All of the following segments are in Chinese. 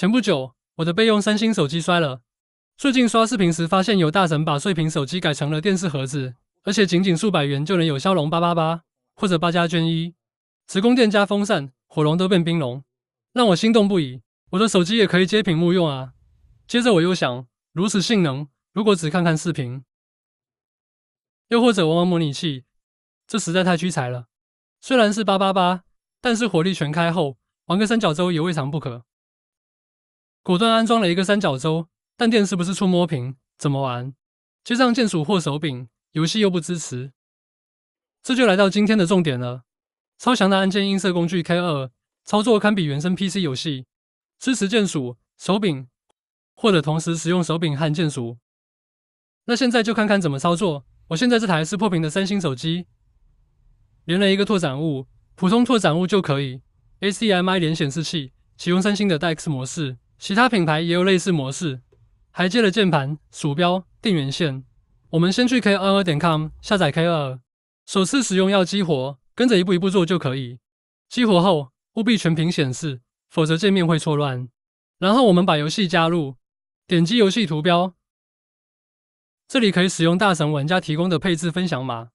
前不久，我的备用三星手机摔了。最近刷视频时，发现有大神把碎屏手机改成了电视盒子，而且仅仅数百元就能有骁龙八八八或者八加专一，直供电加风扇，火龙都变冰龙，让我心动不已。我的手机也可以接屏幕用啊。接着我又想，如此性能，如果只看看视频，又或者玩玩模拟器，这实在太屈才了。虽然是八八八，但是火力全开后，玩个三角洲也未尝不可。果断安装了一个三角洲，但电是不是触摸屏？怎么玩？接上键鼠或手柄，游戏又不支持。这就来到今天的重点了。超强的按键映射工具 K 二，操作堪比原生 PC 游戏，支持键鼠、手柄或者同时使用手柄和键鼠。那现在就看看怎么操作。我现在这台是破屏的三星手机，连了一个拓展物，普通拓展物就可以 ACMI 连显示器，启用三星的 DEX 模式。其他品牌也有类似模式，还接了键盘、鼠标、电源线。我们先去 k22 点 com 下载 k22，首次使用要激活，跟着一步一步做就可以。激活后务必全屏显示，否则界面会错乱。然后我们把游戏加入，点击游戏图标，这里可以使用大神玩家提供的配置分享码，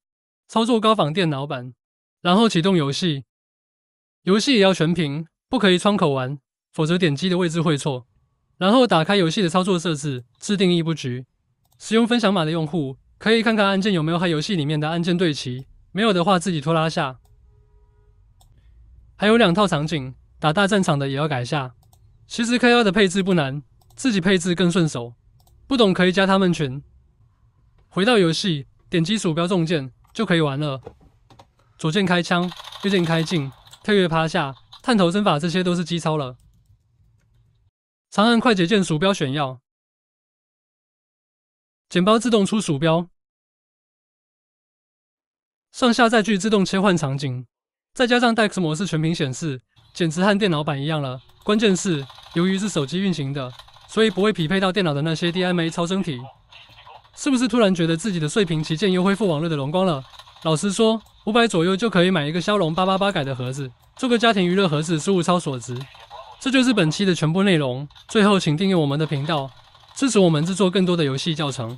操作高仿电脑版，然后启动游戏。游戏也要全屏，不可以窗口玩。否则点击的位置会错。然后打开游戏的操作设置，自定义布局。使用分享码的用户可以看看按键有没有和游戏里面的按键对齐，没有的话自己拖拉下。还有两套场景，打大战场的也要改下。其实 K.O. 的配置不难，自己配置更顺手。不懂可以加他们群。回到游戏，点击鼠标中键就可以玩了。左键开枪，右键开镜，跳跃趴下，探头身法，这些都是机操了。长按快捷键鼠标选药，剪包自动出鼠标，上下载具自动切换场景，再加上 DX e 模式全屏显示，简直和电脑版一样了。关键是由于是手机运行的，所以不会匹配到电脑的那些 DMA 超声体。是不是突然觉得自己的碎屏旗舰又恢复往日的荣光了？老实说，五百左右就可以买一个骁龙八八八改的盒子，做个家庭娱乐盒子是物超所值。这就是本期的全部内容。最后，请订阅我们的频道，支持我们制作更多的游戏教程。